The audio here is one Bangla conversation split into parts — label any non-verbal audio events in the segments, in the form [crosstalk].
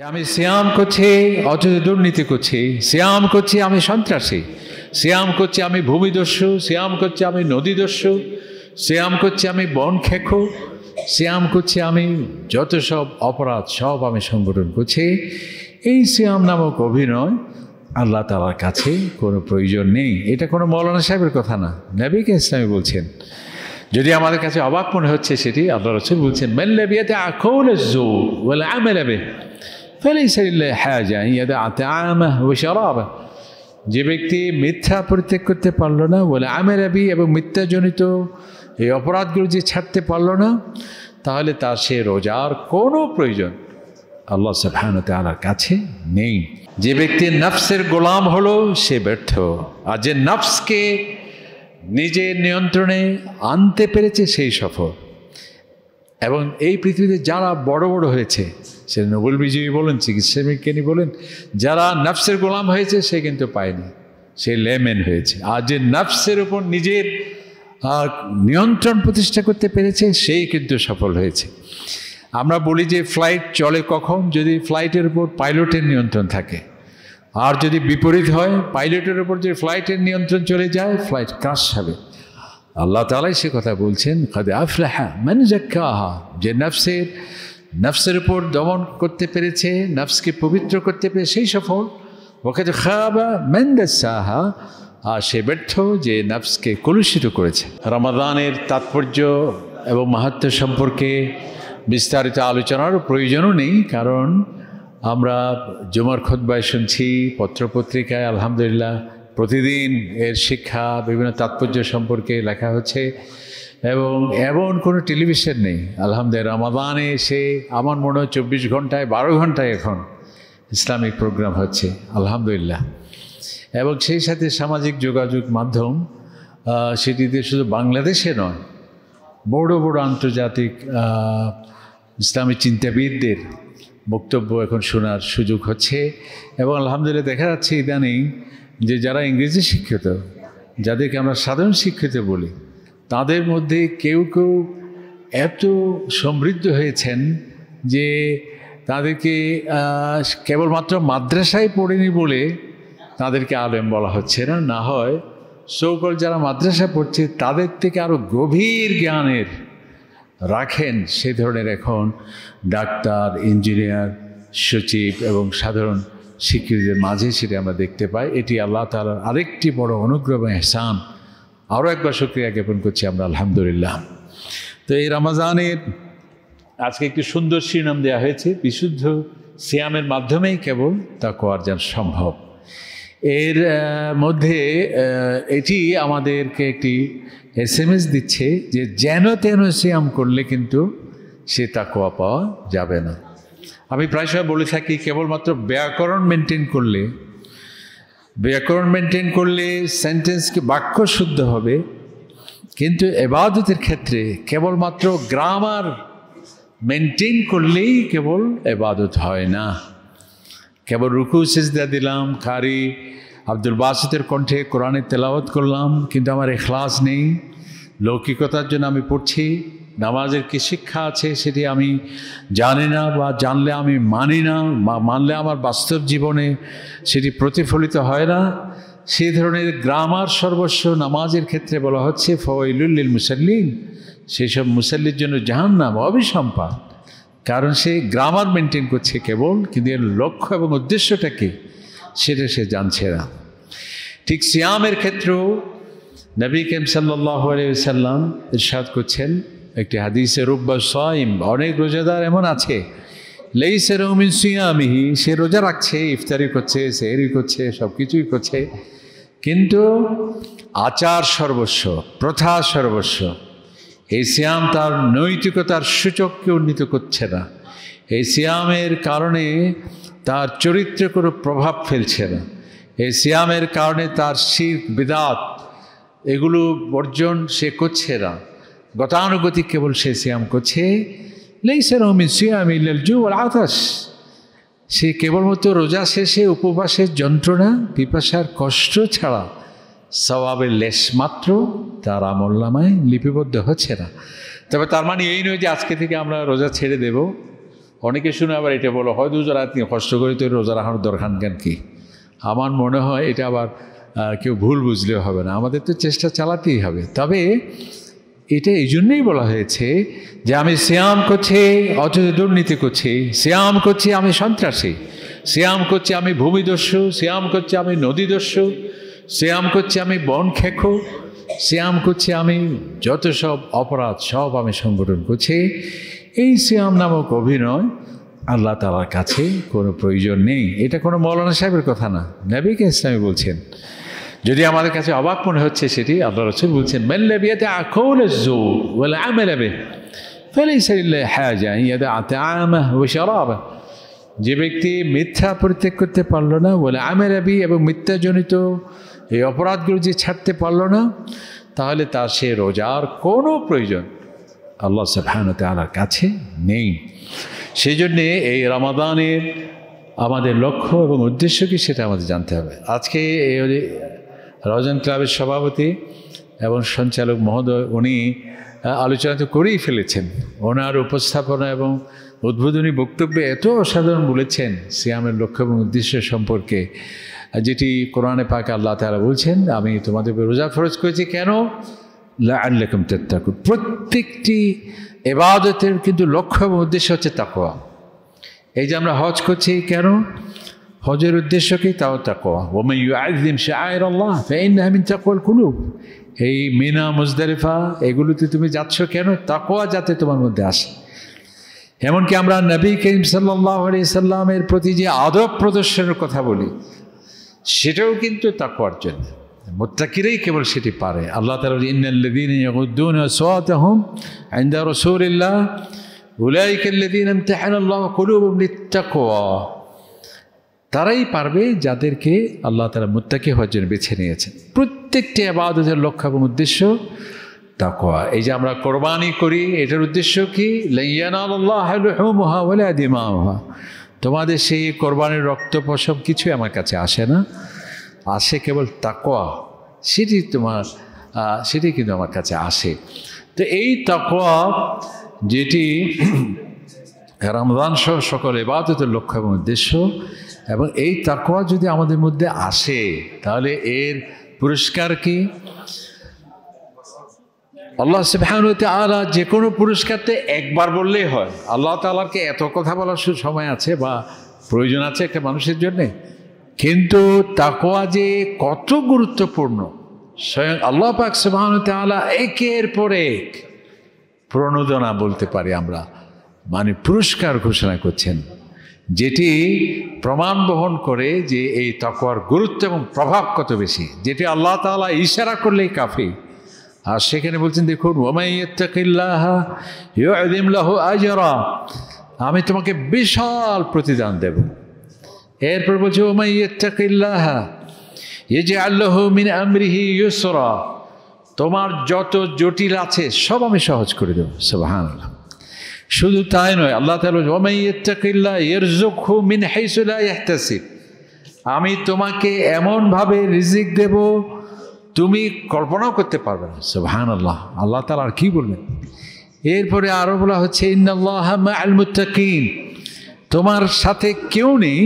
যে আমি শ্যাম করছি অথচ দুর্নীতি করছি শ্যাম করছি আমি সন্ত্রাসী শ্যাম করছি আমি ভূমিদস্যু শ্যাম করছি আমি নদীদস্যু শ্যাম করছি আমি বন খেখ শ্যাম করছি আমি যত সব অপরাধ সব আমি সংগঠন করছি এই শ্যাম নামক অভিনয় আল্লাহ তালার কাছে কোনো প্রয়োজন নেই এটা কোনো মৌলানা সাহেবের কথা না নাবিকে ইসলামী বলছেন যদি আমাদের কাছে অবাক মনে হচ্ছে সেটি আল্লাহ রসুল বলছেন মেল্লাবিয়াতে আখৌল জো বলে আমেলাবে فليس لله حاجة أن يدع طعامه وشرابه যে ব্যক্তি মিথ্যা পরিত্যাগ করতে পারলো না বলে আমেরাবি এবং মিথ্যাজনিত এই অপরাধগুলো যে ছাড়তে পারলো না তাহলে তার সে রোজার কোনো প্রয়োজন আল্লাহ সাহানো তালার কাছে নেই যে ব্যক্তি নফসের গোলাম হলো সে ব্যর্থ আর যে নফসকে নিজের নিয়ন্ত্রণে আনতে পেরেছে সেই সফল এবং এই পৃথিবীতে যারা বড় বড় হয়েছে সে নোবেল বিজয়ী বলেন চিকিৎসাবিজ্ঞানী বলেন যারা নাফসের গোলাম হয়েছে সে কিন্তু পায়নি সে লেমেন হয়েছে আর যে নাফসের উপর নিজের নিয়ন্ত্রণ প্রতিষ্ঠা করতে পেরেছে সেই কিন্তু সফল হয়েছে আমরা বলি যে ফ্লাইট চলে কখন যদি ফ্লাইটের উপর পাইলটের নিয়ন্ত্রণ থাকে আর যদি বিপরীত হয় পাইলটের উপর যদি ফ্লাইটের নিয়ন্ত্রণ চলে যায় ফ্লাইট ক্রাশ হবে আল্লাহ তালাই সে কথা বলছেন কাদে আফলাহা মানে জাক্কাহা যে নফসের নফসের উপর দমন করতে পেরেছে নফসকে পবিত্র করতে পেরেছে সেই সফল ওকে যে খাবা মেন্দাসাহা আর সে ব্যর্থ যে নফসকে কলুষিত করেছে রমাদানের তাৎপর্য এবং মাহাত্ম সম্পর্কে বিস্তারিত আলোচনার প্রয়োজনও নেই কারণ আমরা জুমার খোদ্বায় শুনছি পত্রপত্রিকায় আলহামদুলিল্লাহ প্রতিদিন এর শিক্ষা বিভিন্ন তাৎপর্য সম্পর্কে লেখা হচ্ছে এবং এমন কোনো টেলিভিশন নেই আলহামদুলিল্লাহ রামাদানে এসে আমার মনে হয় চব্বিশ ঘন্টায় বারো ঘন্টায় এখন ইসলামিক প্রোগ্রাম হচ্ছে আলহামদুলিল্লাহ এবং সেই সাথে সামাজিক যোগাযোগ মাধ্যম সেটিতে শুধু বাংলাদেশে নয় বড় বড় আন্তর্জাতিক ইসলামী চিন্তাবিদদের বক্তব্য এখন শোনার সুযোগ হচ্ছে এবং আলহামদুলিল্লাহ দেখা যাচ্ছে ইদানিং যে যারা ইংরেজি শিক্ষিত যাদেরকে আমরা সাধারণ শিক্ষিত বলি তাদের মধ্যে কেউ কেউ এত সমৃদ্ধ হয়েছেন যে তাদেরকে কেবলমাত্র মাদ্রাসায় পড়েনি বলে তাদেরকে আলেম বলা হচ্ছে না না হয় সৌকল যারা মাদ্রাসা পড়ছে তাদের থেকে আরও গভীর জ্ঞানের রাখেন সে ধরনের এখন ডাক্তার ইঞ্জিনিয়ার সচিব এবং সাধারণ স্বীকৃতির মাঝে সেটি আমরা দেখতে পাই এটি আল্লাহ তালার আরেকটি বড় অনুগ্রহ এবং এহসান আরও একবার শুক্রিয়া জ্ঞাপন করছি আমরা আলহামদুলিল্লাহ তো এই রামাজানের আজকে একটি সুন্দর শিরোনাম দেওয়া হয়েছে বিশুদ্ধ সিয়ামের মাধ্যমেই কেবল তা কোয়ার যান সম্ভব এর মধ্যে এটি আমাদেরকে একটি এস এম এস দিচ্ছে যে যেন তেন সিয়াম করলে কিন্তু সে তাকোয়া পাওয়া যাবে না আমি প্রায়শই বলে থাকি কেবলমাত্র ব্যাকরণ মেনটেন করলে ব্যাকরণ মেনটেন করলে সেন্টেন্সকে বাক্য শুদ্ধ হবে কিন্তু এবাদতের ক্ষেত্রে কেবলমাত্র গ্রামার মেনটেন করলেই কেবল এবাদত হয় না কেবল রুকু সেজদা দিলাম কারি আব্দুল বাসিতের কণ্ঠে কোরআনে তেলাওয়াত করলাম কিন্তু আমার এখলাস নেই লৌকিকতার জন্য আমি পড়ছি নামাজের কি শিক্ষা আছে সেটি আমি জানি না বা জানলে আমি মানি না মানলে আমার বাস্তব জীবনে সেটি প্রতিফলিত হয় না সেই ধরনের গ্রামার সর্বস্ব নামাজের ক্ষেত্রে বলা হচ্ছে ফওয়াইলুল্লিল মুসল্লিন সেই সব মুসল্লির জন্য জাহান নাম অবিসম্পাদ কারণ সে গ্রামার মেনটেন করছে কেবল কিন্তু এর লক্ষ্য এবং উদ্দেশ্যটা কী সেটা সে জানছে না ঠিক সিয়ামের ক্ষেত্রেও নবী কেম সাল্লাহ আলিয়া সাল্লাম ইরশাদ করছেন একটি হাদিসে রুব্বা সাইম অনেক রোজাদার এমন আছে লেই সেরমিন সিয়ামিহি সে রোজা রাখছে ইফতারি করছে সেহরি করছে সব কিছুই করছে কিন্তু আচার সর্বস্ব প্রথা সর্বস্ব এই সিয়াম তার নৈতিকতার সূচককে উন্নীত করছে না এই সিয়ামের কারণে তার চরিত্র কোনো প্রভাব ফেলছে না এই সিয়ামের কারণে তার শীত বিদাত এগুলো বর্জন সে করছে না গতানুগতিক কেবল সে শ্যাম করছে আতাস সে কেবলমাত্র রোজা শেষে উপবাসের যন্ত্রণা পিপাসার কষ্ট ছাড়া স্বভাবের লেশমাত্র তার আমল্লামায় লিপিবদ্ধ হচ্ছে না তবে তার মানে এই নয় যে আজকে থেকে আমরা রোজা ছেড়ে দেব অনেকে শুনে আবার এটা বলো হয়তো যারা আপনি কষ্ট করে তো রোজা রাখানোর দরকার কেন কি আমার মনে হয় এটা আবার কেউ ভুল বুঝলেও হবে না আমাদের তো চেষ্টা চালাতেই হবে তবে এটা এই জন্যেই বলা হয়েছে যে আমি শ্যাম করছি অথচ দুর্নীতি করছি শ্যাম করছি আমি সন্ত্রাসী শ্যাম করছি আমি ভূমিদস্যু শ্যাম করছি আমি নদীদস্যু শ্যাম করছি আমি বন খেকো শ্যাম করছি আমি যত সব অপরাধ সব আমি সংগঠন করছি এই শ্যাম নামক অভিনয় আল্লাহ তালার কাছে কোনো প্রয়োজন নেই এটা কোনো মৌলানা সাহেবের কথা না নাবিকে ইসলামী বলছেন যদি আমাদের কাছে অবাক মনে হচ্ছে সেটি আল্লাহ রসুল বলছেন মেনলে বিয়েতে আখৌল জো বলে আমেলাবে যে ব্যক্তি মিথ্যা পরিত্যাগ করতে পারল না বলে আমের আবি এবং মিথ্যাজনিত এই অপরাধগুলো যে ছাড়তে পারল না তাহলে তার সে রোজার কোনো প্রয়োজন আল্লাহ সাহান তালার কাছে নেই সেই জন্যে এই রমাদানের আমাদের লক্ষ্য এবং উদ্দেশ্য কি সেটা আমাদের জানতে হবে আজকে এই রজন ক্লাবের সভাপতি এবং সঞ্চালক মহোদয় উনি আলোচনা তো করেই ফেলেছেন ওনার উপস্থাপনা এবং উদ্বোধনী বক্তব্যে এত অসাধারণ বলেছেন সিয়ামের লক্ষ্য এবং উদ্দেশ্য সম্পর্কে যেটি কোরআনে পাকে আল্লাহ তারা বলছেন আমি তোমাদের রোজা ফরজ করেছি কেন আল্লাহম তেত্তাকু প্রত্যেকটি এবাদতের কিন্তু লক্ষ্য এবং উদ্দেশ্য হচ্ছে তাকোয়া এই যে আমরা হজ করছি কেন হজের উদ্দেশ্য কি তাও তাকোয়া ওমে ইউ আজিম শাহের আল্লাহ মিন তাকোয়াল কুলুব এই মিনা মুজদারিফা এগুলোতে তুমি যাচ্ছ কেন তাকোয়া যাতে তোমার মধ্যে আসে এমনকি আমরা নবী করিম সাল্লাহ আলি সাল্লামের প্রতি যে আদব প্রদর্শনের কথা বলি সেটাও কিন্তু তাকোয়ার জন্য মোত্তাকিরাই কেবল সেটি পারে আল্লাহ তালা ইন্দিন সোয়াতহম আইন্দা রসুল্লাহ উলাইকাল্লাদিন ইমতাহান আল্লাহ কুলুব লিত্তাকওয়া তারাই পারবে যাদেরকে আল্লাহ তারা মুত্তাকে হওয়ার জন্য বেছে নিয়েছেন প্রত্যেকটি আবাদতের লক্ষ্য এবং উদ্দেশ্য তাকোয়া এই যে আমরা কোরবানি করি এটার উদ্দেশ্য কি তোমাদের সেই কোরবানির রক্ত পশম কিছুই আমার কাছে আসে না আসে কেবল তাকোয়া সেটি তোমার সেটি কিন্তু আমার কাছে আসে তো এই তাকোয়া যেটি [clears throat] রমজান সহ সকল এবাদতের লক্ষ্য এবং উদ্দেশ্য এবং এই তাকোয়া যদি আমাদের মধ্যে আসে তাহলে এর পুরস্কার কি আল্লাহ সেভানতে আলা যে কোনো পুরস্কারতে একবার বললেই হয় আল্লাহ তালাকে এত কথা বলার সময় আছে বা প্রয়োজন আছে একটা মানুষের জন্যে কিন্তু তাকোয়া যে কত গুরুত্বপূর্ণ স্বয়ং আল্লাহ পাক সেভানতে আলা একের পর এক প্রণোদনা বলতে পারি আমরা মানে পুরস্কার ঘোষণা করছেন যেটি প্রমাণ বহন করে যে এই তকওয়ার গুরুত্ব এবং প্রভাব কত বেশি যেটি আল্লাহ তালা ইশারা করলেই কাফি আর সেখানে বলছেন দেখুন আজরা আমি তোমাকে বিশাল প্রতিদান দেব এরপর বলছে এ যে মিন তোমার যত জটিল আছে সব আমি সহজ করে দেবো সব হান আল্লাহ শুধু তাই নয় আল্লাহ তালা আমি তোমাকে এমনভাবে রিজিক দেব তুমি কল্পনাও করতে পারবে না সুহান আল্লাহ আল্লাহ তালা আর কী বলবেন এরপরে আরও বলা হচ্ছে তোমার সাথে কেউ নেই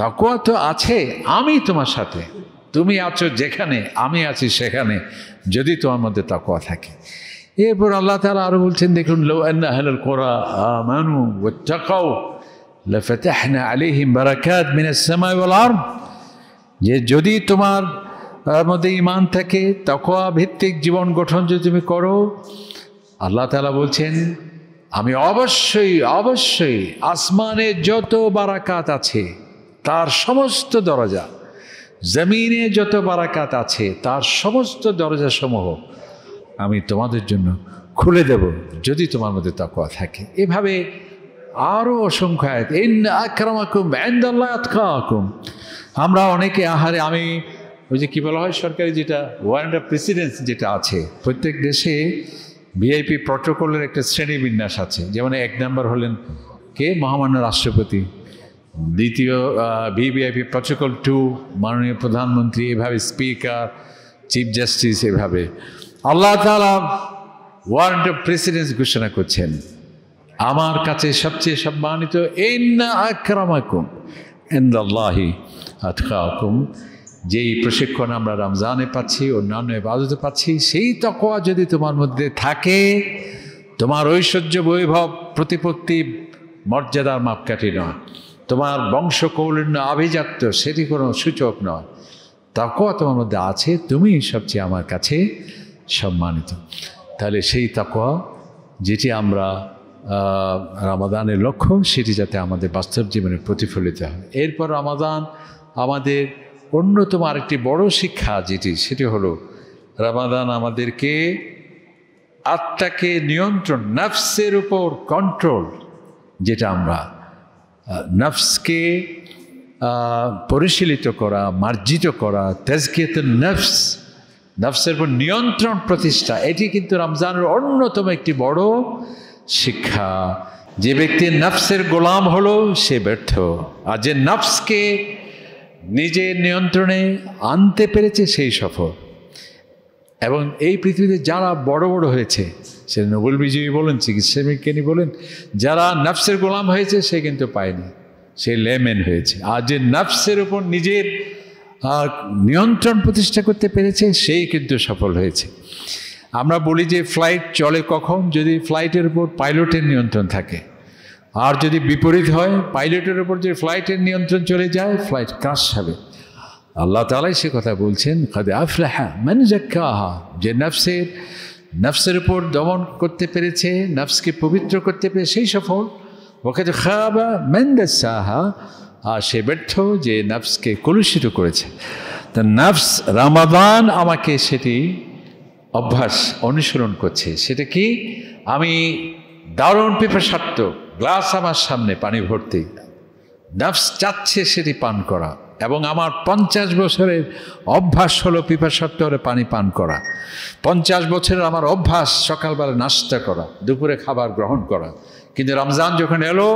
তাকুয়া তো আছে আমি তোমার সাথে তুমি আছো যেখানে আমি আছি সেখানে যদি তোমার মধ্যে তাকুয়া থাকে এরপর আল্লাহ তালা আরও বলছেন দেখুন লো আন্না কোরা আমানু ওয়াত্তাকাউ লাফাতাহনা আলাইহিম বারাকাত মিনাস সামাই ওয়াল আরদ যে যদি তোমার মধ্যে ইমান থাকে তকোয়া ভিত্তিক জীবন গঠন যদি তুমি করো আল্লাহ তালা বলছেন আমি অবশ্যই অবশ্যই আসমানে যত বারাকাত আছে তার সমস্ত দরজা জমিনে যত বারাকাত আছে তার সমস্ত দরজাসমূহ আমি তোমাদের জন্য খুলে দেব যদি তোমার মধ্যে তাকওয়া থাকে এভাবে আরও অসংখ্য আয়াত এন আক্রামাকুম এন্দাল্লাহ আতকাকুম আমরা অনেকে আহারে আমি ওই যে কী বলা হয় সরকারি যেটা ওয়ার্ল্ড অফ প্রেসিডেন্স যেটা আছে প্রত্যেক দেশে ভিআইপি প্রটোকলের একটা শ্রেণী বিন্যাস আছে যেমন এক নাম্বার হলেন কে মহামান্য রাষ্ট্রপতি দ্বিতীয় ভিভিআইপি প্রটোকল টু মাননীয় প্রধানমন্ত্রী এভাবে স্পিকার চিফ জাস্টিস এভাবে আল্লাহ ওয়ার্ল্ড অফ প্রেসিডেন্স ঘোষণা করছেন আমার কাছে সবচেয়ে সম্মানিত যেই প্রশিক্ষণ আমরা রমজানে পাচ্ছি অন্যান্য বাজতে পাচ্ছি সেই তকোয়া যদি তোমার মধ্যে থাকে তোমার ঐশ্বর্য বৈভব প্রতিপত্তি মর্যাদার মাপকাঠি নয় তোমার বংশ বংশকৌলিন্য আভিজাত্য সেটি কোনো সূচক নয় তকোয়া তোমার মধ্যে আছে তুমি সবচেয়ে আমার কাছে সম্মানিত তাহলে সেই তাকোয়া যেটি আমরা রামাদানের লক্ষ্য সেটি যাতে আমাদের বাস্তব জীবনে প্রতিফলিত হয় এরপর রামাদান আমাদের অন্যতম আরেকটি বড় শিক্ষা যেটি সেটি হলো রামাদান আমাদেরকে আত্মাকে নিয়ন্ত্রণ নাফসের উপর কন্ট্রোল যেটা আমরা নাফসকে পরিশীলিত করা মার্জিত করা তেজকেত নফস নফসের উপর নিয়ন্ত্রণ প্রতিষ্ঠা এটি কিন্তু রমজানের অন্যতম একটি বড় শিক্ষা যে ব্যক্তি নফসের গোলাম হলো সে ব্যর্থ আর যে নফসকে নিজের নিয়ন্ত্রণে আনতে পেরেছে সেই সফল এবং এই পৃথিবীতে যারা বড় বড় হয়েছে সে নোবেল বিজয়ী বলেন চিকিৎসা বিজ্ঞানী বলেন যারা নফসের গোলাম হয়েছে সে কিন্তু পায়নি সে লেমেন হয়েছে আর যে নফসের উপর নিজের আর নিয়ন্ত্রণ প্রতিষ্ঠা করতে পেরেছে সেই কিন্তু সফল হয়েছে আমরা বলি যে ফ্লাইট চলে কখন যদি ফ্লাইটের উপর পাইলটের নিয়ন্ত্রণ থাকে আর যদি বিপরীত হয় পাইলটের উপর যদি ফ্লাইটের নিয়ন্ত্রণ চলে যায় ফ্লাইট ক্রাশ হবে আল্লাহ তালাই সে কথা বলছেন খাদে আফলাহা ম্যানেজাক্ষাহা যে নফসের নফসের উপর দমন করতে পেরেছে নফসকে পবিত্র করতে পেরে সেই সফল ওকে খাবা ম্যান্দাসাহা আর সে ব্যর্থ যে নাফসকে কলুষিত করেছে তা নাফস রামাদান আমাকে সেটি অভ্যাস অনুসরণ করছে সেটা কি আমি দারুণ পিপাসার্থ গ্লাস আমার সামনে পানি ভর্তি নাফস চাচ্ছে সেটি পান করা এবং আমার পঞ্চাশ বছরের অভ্যাস হলো পিপাসার্থ হলে পানি পান করা পঞ্চাশ বছরের আমার অভ্যাস সকালবেলা নাস্তা করা দুপুরে খাবার গ্রহণ করা কিন্তু রমজান যখন এলো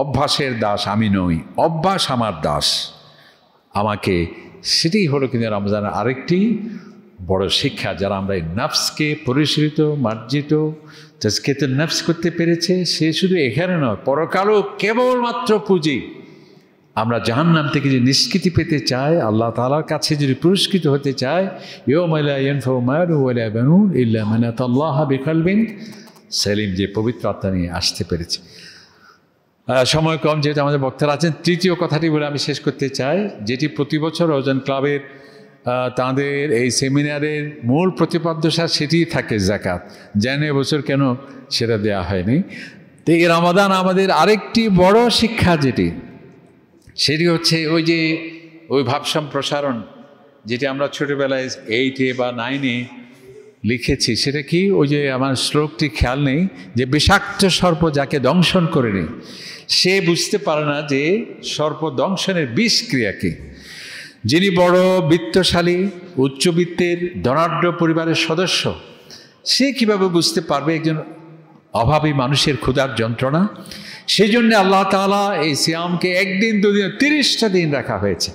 অভ্যাসের দাস আমি নই অভ্যাস আমার দাস আমাকে সেটি হলো কিন্তু রমজানের আরেকটি বড় শিক্ষা যারা আমরা এই নফসকে পরিশ্রিত মার্জিত তো নফস করতে পেরেছে সে শুধু এখানে নয় পরকালও কেবলমাত্র পুঁজি আমরা জাহান নাম থেকে যে নিষ্কৃতি পেতে চাই আল্লাহ তালার কাছে যদি পুরস্কৃত হতে চায় সেলিম যে পবিত্র আত্মা নিয়ে আসতে পেরেছে সময় কম যেহেতু আমাদের বক্তারা আছেন তৃতীয় কথাটি বলে আমি শেষ করতে চাই যেটি প্রতি বছর ওজন ক্লাবের তাদের এই সেমিনারের মূল প্রতিপাদ্য সার সেটিই থাকে জাকাত যেন এবছর কেন সেটা দেয়া হয়নি তো এই রমাদান আমাদের আরেকটি বড় শিক্ষা যেটি সেটি হচ্ছে ওই যে ওই ভাবসম প্রসারণ যেটি আমরা ছোটোবেলায় এইটে বা নাইনে লিখেছি সেটা কি ওই যে আমার শ্লোকটি খেয়াল নেই যে বিষাক্ত সর্প যাকে দংশন করে নেই সে বুঝতে পারে না যে সর্পদংশনের বিষ ক্রিয়াকে যিনি বড় বৃত্তশালী উচ্চবিত্তের ধনাঢ্য পরিবারের সদস্য সে কিভাবে বুঝতে পারবে একজন অভাবী মানুষের ক্ষুধার যন্ত্রণা সেই জন্য আল্লাহ তালা এই সিয়ামকে একদিন দুদিন তিরিশটা দিন রাখা হয়েছে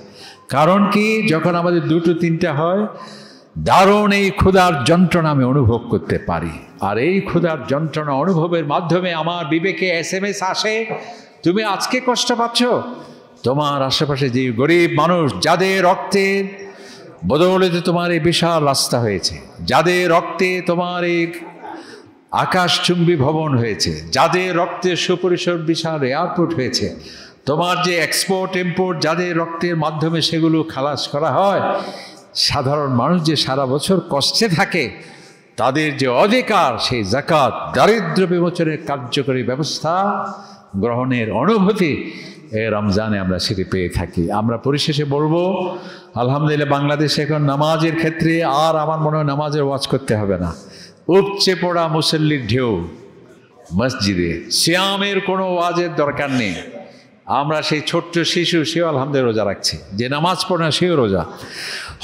কারণ কি যখন আমাদের দুটো তিনটা হয় দারুণ এই ক্ষুধার যন্ত্রণা আমি অনুভব করতে পারি আর এই ক্ষুধার যন্ত্রণা অনুভবের মাধ্যমে আমার বিবেকে এস এম এস আসে তুমি আজকে কষ্ট পাচ্ছ তোমার আশেপাশে যে গরিব মানুষ যাদের রক্তে বদৌলতে তোমার এই বিশাল রাস্তা হয়েছে যাদের রক্তে তোমার এই আকাশচুম্বী ভবন হয়েছে যাদের রক্তে সুপরিসর বিশাল এয়ারপোর্ট হয়েছে তোমার যে এক্সপোর্ট ইম্পোর্ট যাদের রক্তের মাধ্যমে সেগুলো খালাস করা হয় সাধারণ মানুষ যে সারা বছর কষ্টে থাকে তাদের যে অধিকার সেই জাকাত দারিদ্র বিমোচনের কার্যকরী ব্যবস্থা গ্রহণের অনুভূতি রমজানে আমরা সেটি পেয়ে থাকি আমরা পরিশেষে বলবো আলহামদুলিল্লাহ বাংলাদেশে এখন নামাজের ক্ষেত্রে আর আমার মনে হয় নামাজের ওয়াজ করতে হবে না উপচে পড়া মুসল্লির ঢেউ মসজিদে শ্যামের কোনো ওয়াজের দরকার নেই আমরা সেই ছোট্ট শিশু সেও আলহামদুলিল্লাহ রোজা রাখছি যে নামাজ পড়ে না সেও রোজা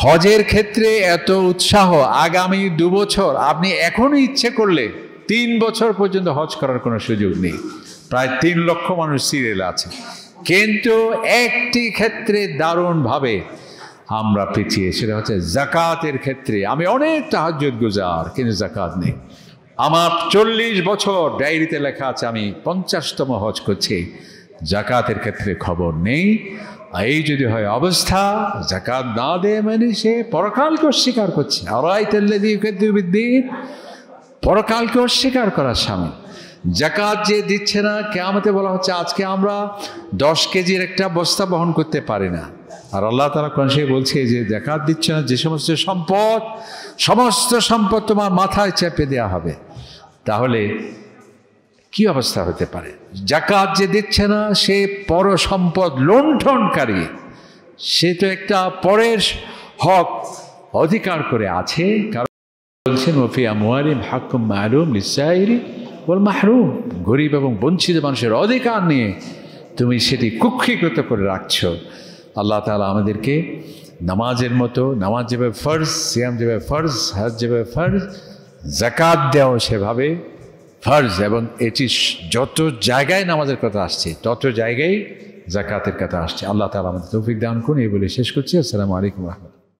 হজের ক্ষেত্রে এত উৎসাহ আগামী দু বছর আপনি এখনই ইচ্ছে করলে তিন বছর পর্যন্ত হজ করার কোনো সুযোগ নেই প্রায় তিন লক্ষ মানুষ সিরিয়ালে আছে কিন্তু একটি ক্ষেত্রে দারুণভাবে আমরা পিছিয়ে সেটা হচ্ছে জাকাতের ক্ষেত্রে আমি অনেক তাহাজ্জুদ গুজার কিন্তু জাকাত নেই আমার চল্লিশ বছর ডায়েরিতে লেখা আছে আমি পঞ্চাশতম হজ করছি জাকাতের ক্ষেত্রে খবর নেই এই যদি হয় অবস্থা জাকাত না দেয় মানে সে পরকালকে অস্বীকার করছে আর পরকালকে অস্বীকার করার স্বামী জাকাত যে দিচ্ছে না কে আমাতে বলা হচ্ছে আজকে আমরা দশ কেজির একটা বস্তা বহন করতে পারি না আর আল্লাহ তালা কনসে বলছে যে জাকাত দিচ্ছে না যে সমস্ত সম্পদ সমস্ত সম্পদ তোমার মাথায় চেপে দেওয়া হবে তাহলে কি অবস্থা হতে পারে জাকাত যে দিচ্ছে না সে পর সম্পদ লুণ্ঠনকারী সে তো একটা পরের হক অধিকার করে আছে কারণ বলছেন ওফি মোয়ারিম হাকুম মারুম ইসাইরি বল মাহরুম গরিব এবং বঞ্চিত মানুষের অধিকার নিয়ে তুমি সেটি কুক্ষিকৃত করে রাখছ আল্লাহ তালা আমাদেরকে নামাজের মতো নামাজ যেভাবে ফর্জ সিয়াম যেভাবে ফর্জ হাজ যেভাবে ফর্জ জাকাত দেওয়া সেভাবে ফর্জ এবং এটি যত জায়গায় নামাজের কথা আসছে তত জায়গায় জাকাতের কথা আসছে আল্লাহ তালা আমাদের তৌফিক দান করুন এই বলে শেষ করছি আসসালামু আলাইকুম রহমতুল্লাহ